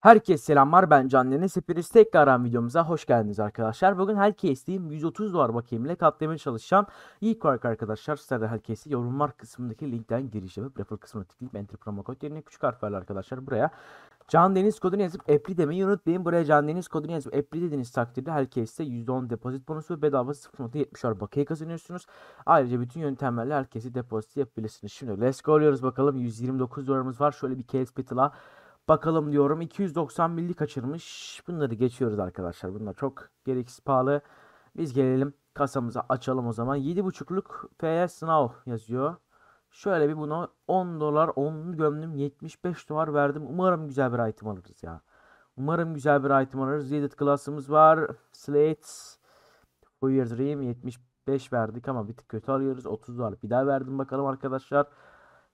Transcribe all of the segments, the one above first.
Herkes selamlar ben Canlı Hepiniz tekrardan videomuza hoş geldiniz arkadaşlar. Bugün Hellcase'deyim. 130 dolar bakiyemle katlamaya çalışacağım. İlk olarak arkadaşlar sizlerde Hellcase'i yorumlar kısmındaki linkten giriş yapıp refer kısmına tıklayıp enter promo kod yerine küçük harflerle arkadaşlar buraya Can Deniz kodunu yazıp Epri demeyi unutmayın. Buraya Can Deniz kodunu yazıp Epri dediğiniz takdirde herkeste %10 depozit bonusu ve bedava 0.70 var bakiye kazanıyorsunuz. Ayrıca bütün yöntemlerle herkesi depozit yapabilirsiniz. Şimdi let's go oluyoruz bakalım. 129 dolarımız var. Şöyle bir case petila Bakalım diyorum 290 milli kaçırmış. Bunları geçiyoruz arkadaşlar. Bunlar çok gereksiz pahalı. Biz gelelim kasamızı açalım o zaman. 7.5'luk FS Now yazıyor. Şöyle bir buna 10 dolar 10 gömdüm 75 dolar verdim. Umarım güzel bir item alırız ya. Umarım güzel bir item alırız. Reddit klasımız var. slates, fire Dream 75 verdik ama bir tık kötü alıyoruz. 30 dolar bir daha verdim bakalım arkadaşlar.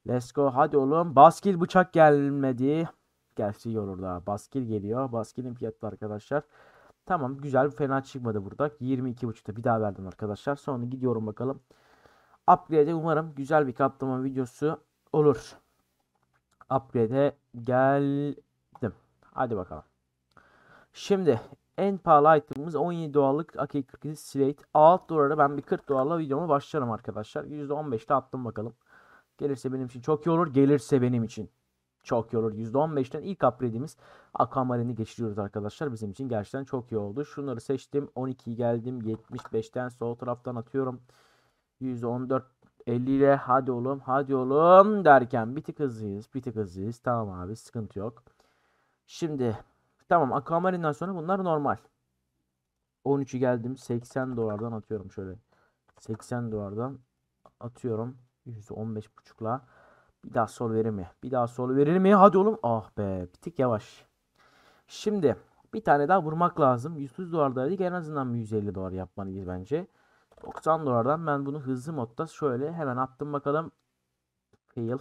Let's go hadi oğlum. Baskil bıçak gelmedi gerçi Yorur'da. Baskil geliyor. Baskil'in fiyatı arkadaşlar. Tamam güzel fena çıkmadı burada. 22.5'ta bir daha verdim arkadaşlar. Sonra gidiyorum bakalım. Upgrade'e umarım güzel bir kaplama videosu olur. Upgrade'e geldim. Hadi bakalım. Şimdi en pahalı itemimiz 17 doğallık AK-48 Slate. 6 dolara ben bir 40 dolarla videoma başlarım arkadaşlar. %15'te attım bakalım. Gelirse benim için çok iyi olur. Gelirse benim için çok iyi olur. %15'ten ilk upgrade'imiz Akamarini geçiriyoruz arkadaşlar. Bizim için gerçekten çok iyi oldu. Şunları seçtim. 12'yi geldim. 75'ten sol taraftan atıyorum. %14 50 ile hadi oğlum hadi oğlum derken bir tık hızlıyız. Bir tık hızlıyız. Tamam abi sıkıntı yok. Şimdi tamam Aquamarine'den sonra bunlar normal. 13'ü geldim. 80 dolardan atıyorum şöyle. 80 dolardan atıyorum. buçukla. Bir daha sol verir mi? Bir daha sol verir mi? Hadi oğlum. Ah be. Bir tık yavaş. Şimdi bir tane daha vurmak lazım. 100 dolardaydık. En azından 150 dolar yapmalıyız bence. 90 dolardan ben bunu hızlı modda şöyle hemen attım bakalım. Fail.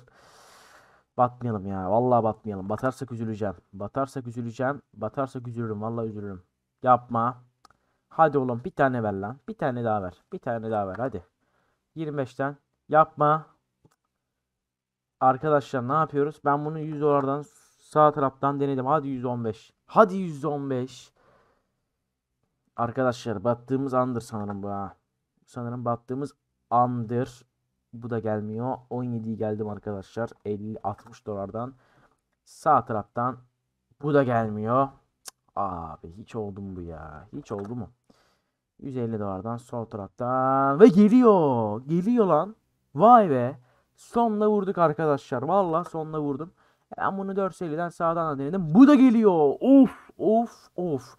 Batmayalım ya. Vallahi batmayalım. Batarsak üzüleceğim. Batarsak üzüleceğim. Batarsak üzülürüm. Vallahi üzülürüm. Yapma. Hadi oğlum bir tane ver lan. Bir tane daha ver. Bir tane daha ver hadi. 25'ten. Yapma. Arkadaşlar ne yapıyoruz? Ben bunu 100 dolardan sağ taraftan denedim. Hadi 115. Hadi 115. Arkadaşlar battığımız andır sanırım bu ha. Sanırım battığımız andır. Bu da gelmiyor. 17'yi geldim arkadaşlar. 50 60 dolardan sağ taraftan bu da gelmiyor. Cık, abi hiç oldu mu bu ya? Hiç oldu mu? 150 dolardan sol taraftan ve geliyor. Geliyor lan. Vay be. Sonla vurduk arkadaşlar. Valla sonla vurdum. Ben bunu 450'den sağdan da denedim. Bu da geliyor. Of of of.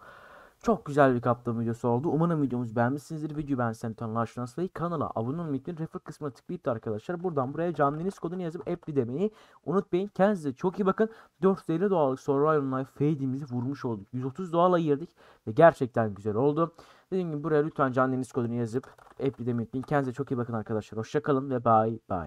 Çok güzel bir kaptan videosu oldu. Umarım videomuzu beğenmişsinizdir. Videoyu ben tonla aşırı kanala abone olmayı unutmayın. Refer kısmına tıklayıp da arkadaşlar buradan buraya canlınız kodunu yazıp appli demeyi unutmayın. Kendinize çok iyi bakın. 450 doğallık Survival Life fade'imizi vurmuş olduk. 130 doğala girdik ve gerçekten güzel oldu. Dediğim gibi buraya lütfen canliniz kodunu yazıp appli demeyi unutmayın. Kendinize çok iyi bakın arkadaşlar. Hoşçakalın ve bye bye.